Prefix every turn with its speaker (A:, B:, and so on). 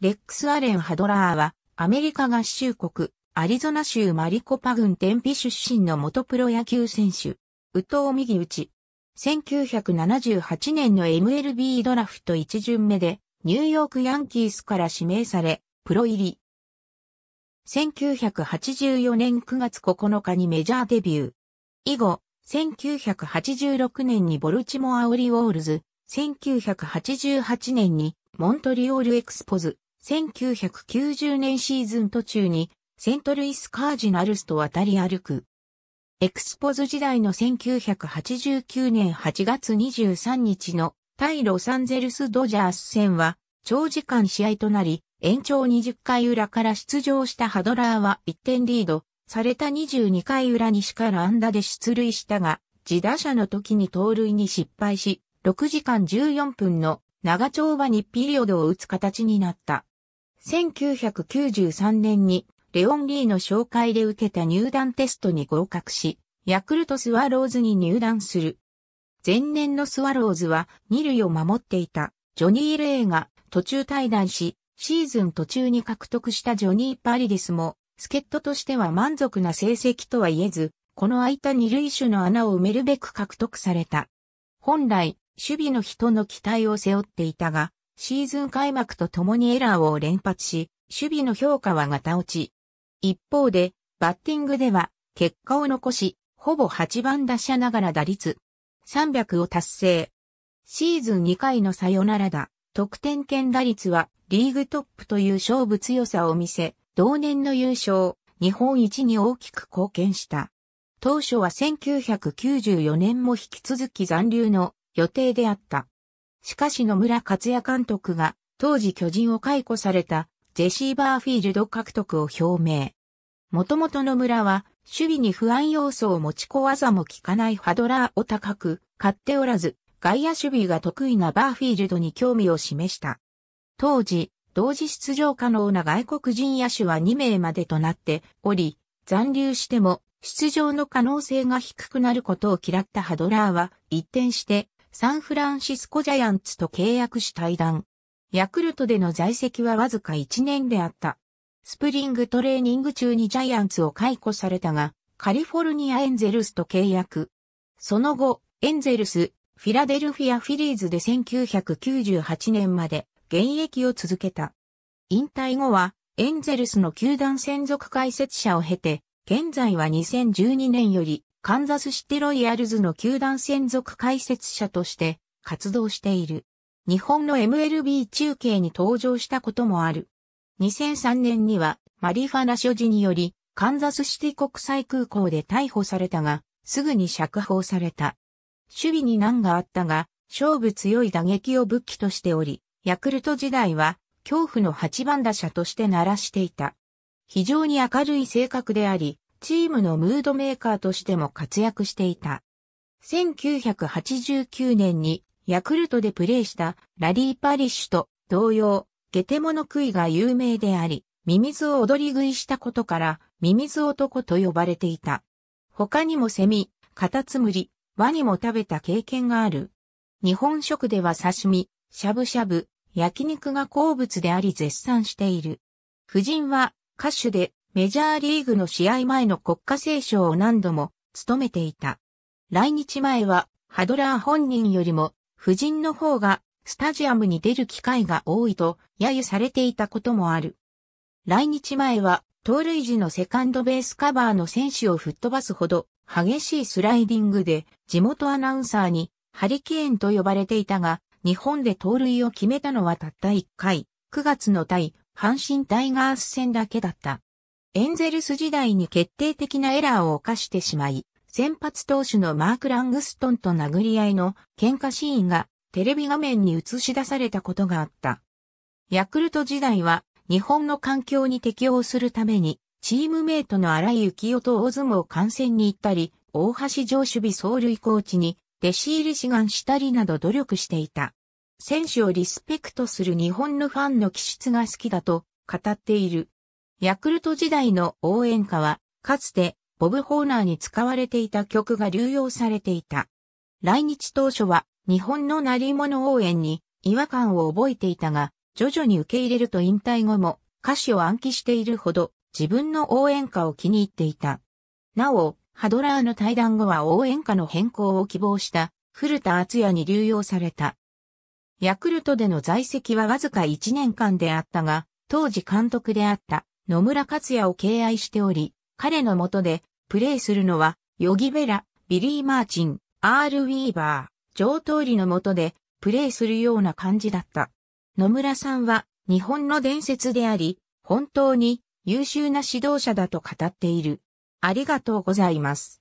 A: レックス・アレン・ハドラーは、アメリカ合衆国、アリゾナ州マリコパ郡テンピ出身の元プロ野球選手、宇藤右内。1978年の MLB ドラフト1巡目で、ニューヨークヤンキースから指名され、プロ入り。1984年9月9日にメジャーデビュー。以後、1986年にボルチモア・オリオールズ、1988年にモントリオール・エクスポズ、1990年シーズン途中にセントルイスカージナルスと渡り歩く。エクスポズ時代の1989年8月23日の対ロサンゼルスドジャース戦は長時間試合となり、延長20回裏から出場したハドラーは1点リードされた22回裏にしからンダで出塁したが、自打者の時に盗塁に失敗し、6時間14分の長丁場にピリオドを打つ形になった。1993年にレオン・リーの紹介で受けた入団テストに合格し、ヤクルトスワローズに入団する。前年のスワローズは二塁を守っていたジョニー・レイが途中退団し、シーズン途中に獲得したジョニー・パリディスも、助っ人としては満足な成績とは言えず、この空いた二塁手の穴を埋めるべく獲得された。本来、守備の人の期待を背負っていたが、シーズン開幕とともにエラーを連発し、守備の評価はガタ落ち。一方で、バッティングでは、結果を残し、ほぼ8番打者ながら打率300を達成。シーズン2回のサヨナラ打、得点圏打率はリーグトップという勝負強さを見せ、同年の優勝、日本一に大きく貢献した。当初は1994年も引き続き残留の予定であった。しかし野村克也監督が当時巨人を解雇されたジェシー・バーフィールド獲得を表明。もともと野村は守備に不安要素を持ち小技も効かないハドラーを高く買っておらず外野守備が得意なバーフィールドに興味を示した。当時、同時出場可能な外国人野手は2名までとなっており、残留しても出場の可能性が低くなることを嫌ったハドラーは一転してサンフランシスコジャイアンツと契約し退団。ヤクルトでの在籍はわずか1年であった。スプリングトレーニング中にジャイアンツを解雇されたが、カリフォルニアエンゼルスと契約。その後、エンゼルス、フィラデルフィアフィリーズで1998年まで現役を続けた。引退後は、エンゼルスの球団専属解説者を経て、現在は2012年よりカンザスシテロイヤルズの球団専属解説者として活動している。日本の MLB 中継に登場したこともある。2003年にはマリファナ所持によりカンザスシティ国際空港で逮捕されたが、すぐに釈放された。守備に難があったが、勝負強い打撃を武器としており、ヤクルト時代は恐怖の8番打者として鳴らしていた。非常に明るい性格であり、チームのムードメーカーとしても活躍していた。1989年にヤクルトでプレーしたラリー・パリッシュと同様、ゲテモノ食いが有名であり、ミミズを踊り食いしたことから、ミミズ男と呼ばれていた。他にもセミ、カタツムリ、ワニも食べた経験がある。日本食では刺身、しゃぶしゃぶ、焼肉が好物であり絶賛している。夫人は歌手でメジャーリーグの試合前の国家斉唱を何度も務めていた。来日前はハドラー本人よりも夫人の方がスタジアムに出る機会が多いと揶揄されていたこともある。来日前は盗塁時のセカンドベースカバーの選手を吹っ飛ばすほど激しいスライディングで地元アナウンサーにハリケーンと呼ばれていたが日本で盗塁を決めたのはたった1回9月の対阪神タイガース戦だけだった。エンゼルス時代に決定的なエラーを犯してしまい、先発投手のマーク・ラングストンと殴り合いの喧嘩シーンがテレビ画面に映し出されたことがあった。ヤクルト時代は日本の環境に適応するためにチームメイトの荒井幸雄と大相撲観戦に行ったり、大橋上守備走塁コーチに弟子入り志願したりなど努力していた。選手をリスペクトする日本のファンの気質が好きだと語っているヤクルト時代の応援歌は、かつて、ボブ・ホーナーに使われていた曲が流用されていた。来日当初は、日本の鳴り物応援に違和感を覚えていたが、徐々に受け入れると引退後も歌詞を暗記しているほど自分の応援歌を気に入っていた。なお、ハドラーの対談後は応援歌の変更を希望した古田敦也に流用された。ヤクルトでの在籍はわずか1年間であったが、当時監督であった野村克也を敬愛しており、彼の下でプレーするのは、ヨギベラ、ビリー・マーチン、アール・ウィーバー、ジョー・トーリの下でプレーするような感じだった。野村さんは日本の伝説であり、本当に優秀な指導者だと語っている。ありがとうございます。